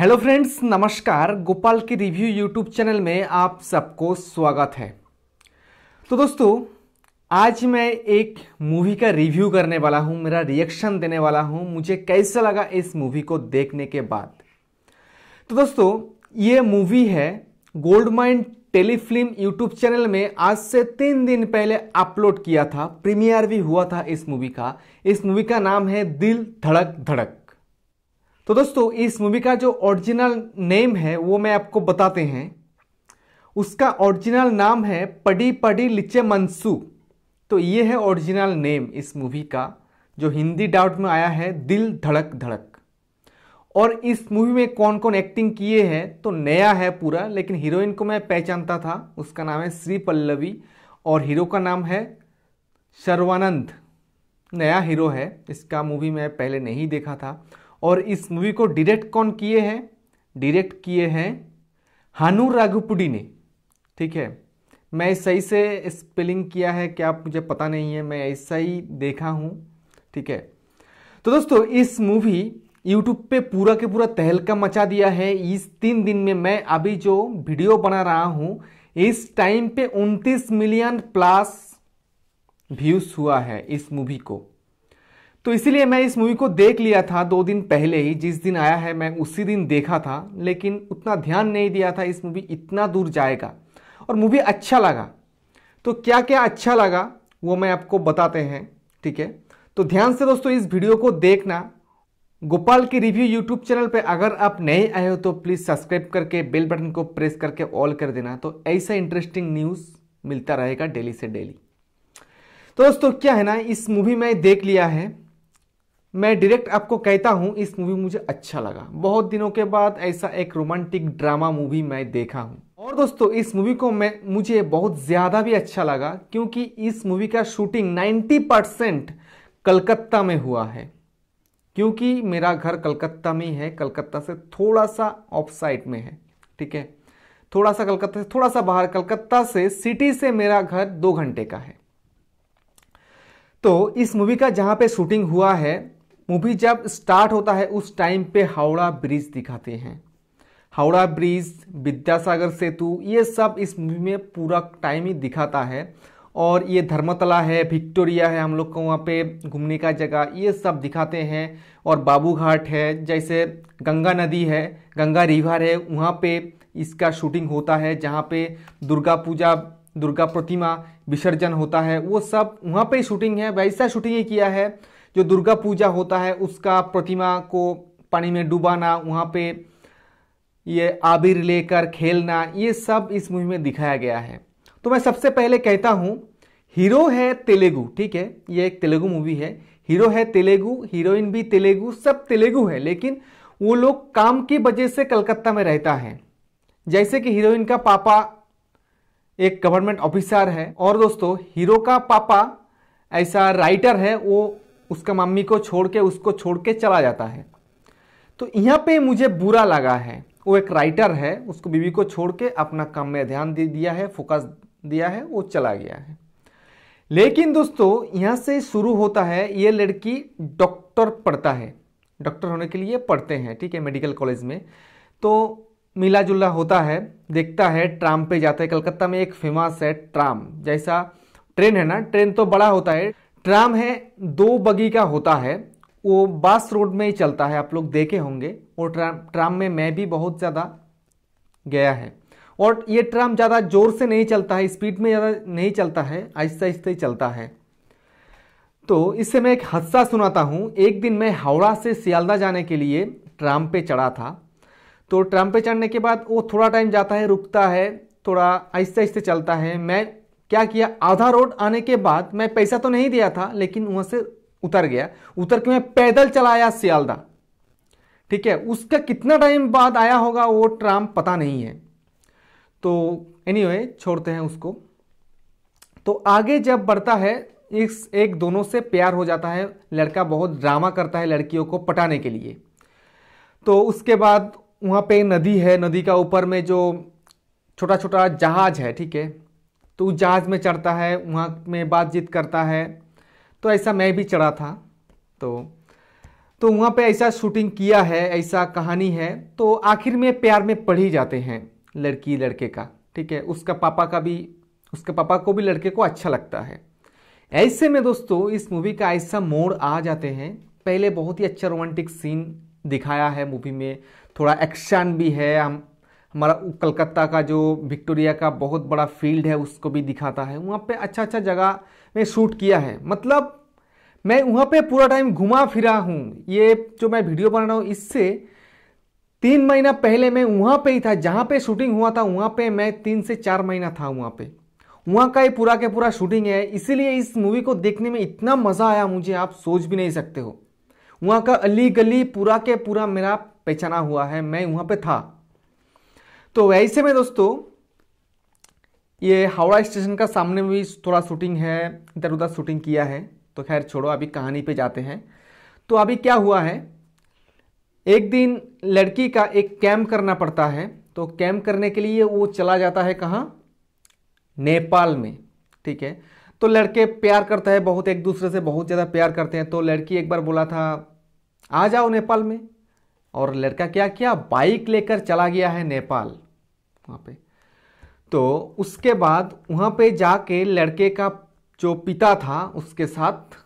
hello friends नमस्कार गोपाल की review YouTube channel में आप सबको स्वागत है तो दोस्तों आज मैं एक मूवी का रिव्यू करने वाला हूं मेरा रिएक्शन देने वाला हूं मुझे कैसा लगा इस मूवी को देखने के बाद तो दोस्तों ये मूवी है gold mind telefilm YouTube channel में आज से तीन दिन पहले अपलोड किया था प्रीमियर भी हुआ था इस मूवी का इस मूवी का नाम है दिल धड़क धड़क तो दोस्तों इस मूवी का जो ओरिजिनल नेम है वो मैं आपको बताते हैं उसका ओरिजिनल नाम है पडी पडी लिचे मंसू तो ये है ओरिजिनल नेम इस मूवी का जो हिंदी डाउट में आया है दिल धड़क धड़क और इस मूवी में कौन कौन एक्टिंग किए हैं तो नया है पूरा लेकिन हीरोइन को मैं पहचानता था उसका नाम है श्री पल्लवी और हीरो का नाम है शर्वानंद नया हीरो है इसका मूवी मैं पहले नहीं देखा था और इस मूवी को डायरेक्ट कौन किए हैं डायरेक्ट किए हैं हानू राघुपुडी ने ठीक है मैं सही से स्पेलिंग किया है क्या मुझे पता नहीं है मैं ऐसा ही देखा हूँ ठीक है तो दोस्तों इस मूवी यूट्यूब पे पूरा के पूरा तहलका मचा दिया है इस तीन दिन में मैं अभी जो वीडियो बना रहा हूँ इस टाइम पे 29 मिलियन प्लस व्यूज हुआ है इस मूवी को तो इसीलिए मैं इस मूवी को देख लिया था दो दिन पहले ही जिस दिन आया है मैं उसी दिन देखा था लेकिन उतना ध्यान नहीं दिया था इस मूवी इतना दूर जाएगा और मूवी अच्छा लगा तो क्या क्या अच्छा लगा वो मैं आपको बताते हैं ठीक है तो ध्यान से दोस्तों इस वीडियो को देखना गोपाल की रिव्यू यूट्यूब चैनल पर अगर आप नए आए हो तो प्लीज़ सब्सक्राइब करके बेल बटन को प्रेस करके ऑल कर देना तो ऐसा इंटरेस्टिंग न्यूज़ मिलता रहेगा डेली से डेली तो दोस्तों क्या है ना इस मूवी में देख लिया है मैं डायरेक्ट आपको कहता हूँ इस मूवी मुझे अच्छा लगा बहुत दिनों के बाद ऐसा एक रोमांटिक ड्रामा मूवी मैं देखा हूँ और दोस्तों इस मूवी को मैं मुझे बहुत ज़्यादा भी अच्छा लगा क्योंकि इस मूवी का शूटिंग 90 परसेंट कलकत्ता में हुआ है क्योंकि मेरा घर कलकत्ता में ही है कलकत्ता से थोड़ा सा ऑफ साइड में है ठीक है थोड़ा सा कलकत्ता से थोड़ा सा बाहर कलकत्ता से सिटी से मेरा घर दो घंटे का है तो इस मूवी का जहाँ पे शूटिंग हुआ है मूवी जब स्टार्ट होता है उस टाइम पे हावड़ा ब्रिज दिखाते हैं हावड़ा ब्रिज विद्यासागर सेतु ये सब इस मूवी में पूरा टाइम ही दिखाता है और ये धर्मतला है विक्टोरिया है हम लोग को वहाँ पे घूमने का जगह ये सब दिखाते हैं और बाबू घाट है जैसे गंगा नदी है गंगा रिवर है वहाँ पे इसका शूटिंग होता है जहाँ पे दुर्गा पूजा दुर्गा प्रतिमा विसर्जन होता है वो सब वहाँ पे शूटिंग है वैसा शूटिंग ही किया है जो दुर्गा पूजा होता है उसका प्रतिमा को पानी में डुबाना वहाँ पे ये आबिर लेकर खेलना ये सब इस मूवी में दिखाया गया है तो मैं सबसे पहले कहता हूँ हीरो है तेलुगु ठीक है ये एक तेलुगु मूवी है हीरो है तेलुगु हीरोइन भी तेलुगु सब तेलुगु है लेकिन वो लोग काम की वजह से कलकत्ता में रहता है जैसे कि हीरोइन का पापा एक गवर्नमेंट ऑफिसर है और दोस्तों हीरो का पापा ऐसा राइटर है वो उसका मम्मी को छोड़ के उसको छोड़ के चला जाता है तो यहाँ पे मुझे बुरा लगा है वो एक राइटर है उसको बीवी को छोड़ के अपना काम में ध्यान दे दिया है फोकस दिया है वो चला गया है लेकिन दोस्तों यहाँ से शुरू होता है ये लड़की डॉक्टर पढ़ता है डॉक्टर होने के लिए पढ़ते हैं ठीक है मेडिकल कॉलेज में तो मिला जुला होता है देखता है ट्राम पे जाता है कलकत्ता में एक फेमस है ट्राम जैसा ट्रेन है ना ट्रेन तो बड़ा होता है ट्राम है दो बगी का होता है वो बास रोड में ही चलता है आप लोग देखे होंगे और ट्राम ट्राम में मैं भी बहुत ज़्यादा गया है और ये ट्राम ज़्यादा जोर से नहीं चलता है स्पीड में ज़्यादा नहीं चलता है आहिस्ता आहिस्ते ही चलता है तो इससे मैं एक हादसा सुनाता हूँ एक दिन मैं हावड़ा से सियालदा जाने के लिए ट्राम पे चढ़ा था तो ट्राम पे चढ़ने के बाद वो थोड़ा टाइम जाता है रुकता है थोड़ा आहिस्ते आहिस्ते चलता है मैं क्या किया आधा रोड आने के बाद मैं पैसा तो नहीं दिया था लेकिन वहां से उतर गया उतर के मैं पैदल चलाया सियालदा ठीक है उसका कितना टाइम बाद आया होगा वो ट्राम पता नहीं है तो एनी anyway, छोड़ते हैं उसको तो आगे जब बढ़ता है इस एक दोनों से प्यार हो जाता है लड़का बहुत ड्रामा करता है लड़कियों को पटाने के लिए तो उसके बाद वहाँ पे नदी है नदी का ऊपर में जो छोटा छोटा जहाज है ठीक है तो वो जहाज में चढ़ता है वहाँ में बातचीत करता है तो ऐसा मैं भी चढ़ा था तो तो वहाँ पे ऐसा शूटिंग किया है ऐसा कहानी है तो आखिर में प्यार में पढ़ ही जाते हैं लड़की लड़के का ठीक है उसका पापा का भी उसके पापा को भी लड़के को अच्छा लगता है ऐसे में दोस्तों इस मूवी का ऐसा मोड़ आ जाते हैं पहले बहुत ही अच्छा रोमांटिक सीन दिखाया है मूवी में थोड़ा एक्शन भी है हम हमारा कलकत्ता का जो विक्टोरिया का बहुत बड़ा फील्ड है उसको भी दिखाता है वहाँ पे अच्छा अच्छा जगह में शूट किया है मतलब मैं वहाँ पे पूरा टाइम घुमा फिरा हूँ ये जो मैं वीडियो बना रहा हूँ इससे तीन महीना पहले मैं वहाँ पे ही था जहाँ पे शूटिंग हुआ था वहाँ पे मैं तीन से चार महीना था वहाँ पे वहाँ का ये पूरा के पूरा शूटिंग है इसीलिए इस मूवी को देखने में इतना मज़ा आया मुझे आप सोच भी नहीं सकते हो वहाँ का अली गली पूरा के पूरा मेरा पहचाना हुआ है मैं वहाँ पे था तो ऐसे में दोस्तों ये हावड़ा स्टेशन का सामने भी थोड़ा शूटिंग है इधर उधर शूटिंग किया है तो खैर छोड़ो अभी कहानी पे जाते हैं तो अभी क्या हुआ है एक दिन लड़की का एक कैम्प करना पड़ता है तो कैम्प करने के लिए वो चला जाता है कहाँ नेपाल में ठीक है तो लड़के प्यार करता है बहुत एक दूसरे से बहुत ज़्यादा प्यार करते हैं तो लड़की एक बार बोला था आ जाओ नेपाल में और लड़का क्या किया बाइक लेकर चला गया है नेपाल वहाँ पे तो उसके बाद वहाँ पे जाके लड़के का जो पिता था उसके साथ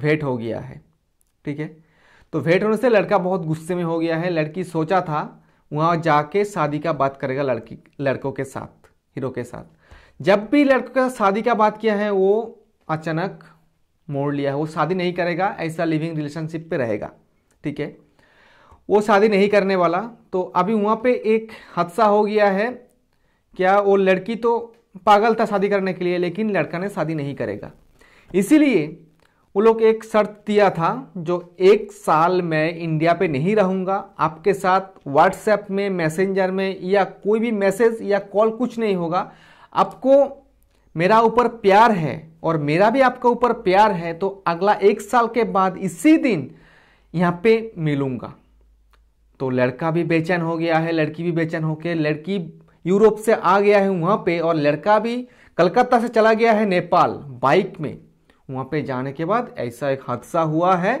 भेंट हो गया है ठीक है तो भेंट होने से लड़का बहुत गुस्से में हो गया है लड़की सोचा था वहाँ जाके शादी का बात करेगा लड़की लड़कों के साथ हीरो के साथ जब भी लड़कों के साथ शादी का बात किया है वो अचानक मोड़ लिया है वो शादी नहीं करेगा ऐसा लिविंग रिलेशनशिप पे रहेगा ठीक है वो शादी नहीं करने वाला तो अभी वहाँ पे एक हादसा हो गया है क्या वो लड़की तो पागल था शादी करने के लिए लेकिन लड़का ने शादी नहीं करेगा इसीलिए वो लोग एक शर्त दिया था जो एक साल मैं इंडिया पे नहीं रहूँगा आपके साथ व्हाट्सएप में मैसेंजर में या कोई भी मैसेज या कॉल कुछ नहीं होगा आपको मेरा ऊपर प्यार है और मेरा भी आपका ऊपर प्यार है तो अगला एक साल के बाद इसी दिन यहाँ पे मिलूँगा तो लड़का भी बेचैन हो गया है लड़की भी बेचैन होकर लड़की यूरोप से आ गया है वहाँ पे और लड़का भी कलकत्ता से चला गया है नेपाल बाइक में वहाँ पे जाने के बाद ऐसा एक हादसा हुआ है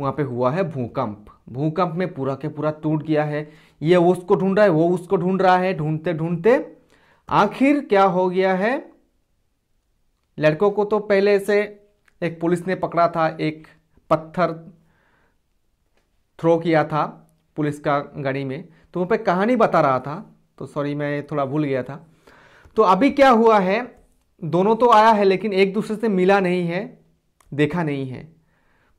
वहाँ पे हुआ है भूकंप भूकंप में पूरा के पूरा टूट गया है ये वो उसको ढूंढ रहा है वो उसको ढूंढ रहा है ढूंढते ढूंढते आखिर क्या हो गया है लड़कों को तो पहले से एक पुलिस ने पकड़ा था एक पत्थर थ्रो किया था पुलिस का गाड़ी में तो वहाँ पे कहानी बता रहा था तो सॉरी मैं थोड़ा भूल गया था तो अभी क्या हुआ है दोनों तो आया है लेकिन एक दूसरे से मिला नहीं है देखा नहीं है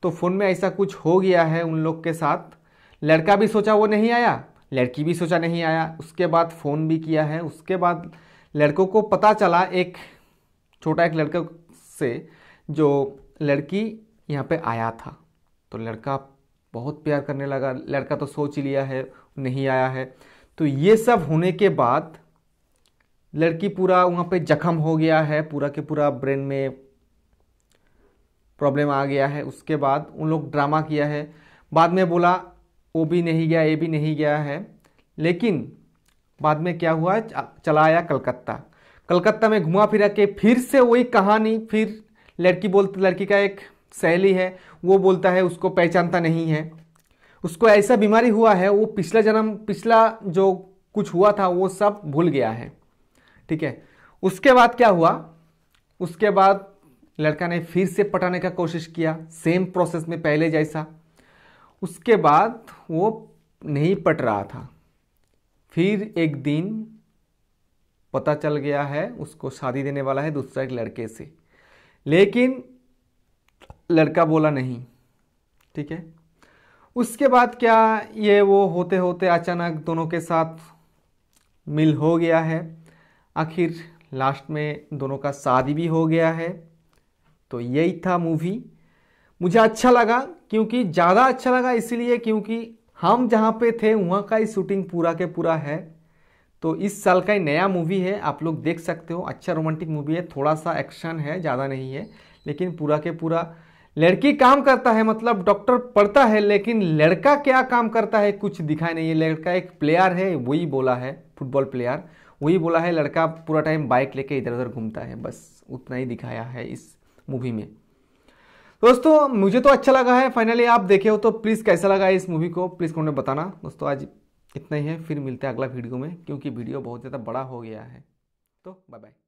तो फ़ोन में ऐसा कुछ हो गया है उन लोग के साथ लड़का भी सोचा वो नहीं आया लड़की भी सोचा नहीं आया उसके बाद फ़ोन भी किया है उसके बाद लड़कों को पता चला एक छोटा एक लड़का से जो लड़की यहाँ पे आया था तो लड़का बहुत प्यार करने लगा लड़का तो सोच ही लिया है नहीं आया है तो ये सब होने के बाद लड़की पूरा वहाँ पे जख्म हो गया है पूरा के पूरा ब्रेन में प्रॉब्लम आ गया है उसके बाद उन लोग ड्रामा किया है बाद में बोला वो भी नहीं गया ये भी नहीं गया है लेकिन बाद में क्या हुआ चला आया कलकत्ता कलकत्ता में घुमा फिरा के फिर से वही कहानी फिर लड़की बोलती लड़की का एक शैली है वो बोलता है उसको पहचानता नहीं है उसको ऐसा बीमारी हुआ है वो पिछला जन्म पिछला जो कुछ हुआ था वो सब भूल गया है ठीक है उसके बाद क्या हुआ उसके बाद लड़का ने फिर से पटाने का कोशिश किया सेम प्रोसेस में पहले जैसा उसके बाद वो नहीं पट रहा था फिर एक दिन पता चल गया है उसको शादी देने वाला है दूसरा एक लड़के से लेकिन लड़का बोला नहीं ठीक है उसके बाद क्या ये वो होते होते अचानक दोनों के साथ मिल हो गया है आखिर लास्ट में दोनों का शादी भी हो गया है तो यही था मूवी मुझे अच्छा लगा क्योंकि ज़्यादा अच्छा लगा इसीलिए क्योंकि हम जहाँ पे थे वहाँ का ही शूटिंग पूरा के पूरा है तो इस साल का ही नया मूवी है आप लोग देख सकते हो अच्छा रोमांटिक मूवी है थोड़ा सा एक्शन है ज़्यादा नहीं है लेकिन पूरा के पूरा लड़की काम करता है मतलब डॉक्टर पढ़ता है लेकिन लड़का क्या काम करता है कुछ दिखाई नहीं है लड़का एक प्लेयर है वही बोला है फुटबॉल प्लेयर वही बोला है लड़का पूरा टाइम बाइक लेके इधर उधर घूमता है बस उतना ही दिखाया है इस मूवी में दोस्तों मुझे तो अच्छा लगा है फाइनली आप देखे हो तो प्लीज़ कैसा लगा इस मूवी को प्लीज़ कमेंट में बताना दोस्तों आज इतना ही है फिर मिलते हैं अगला वीडियो में क्योंकि वीडियो बहुत ज़्यादा बड़ा हो गया है तो बाय बाय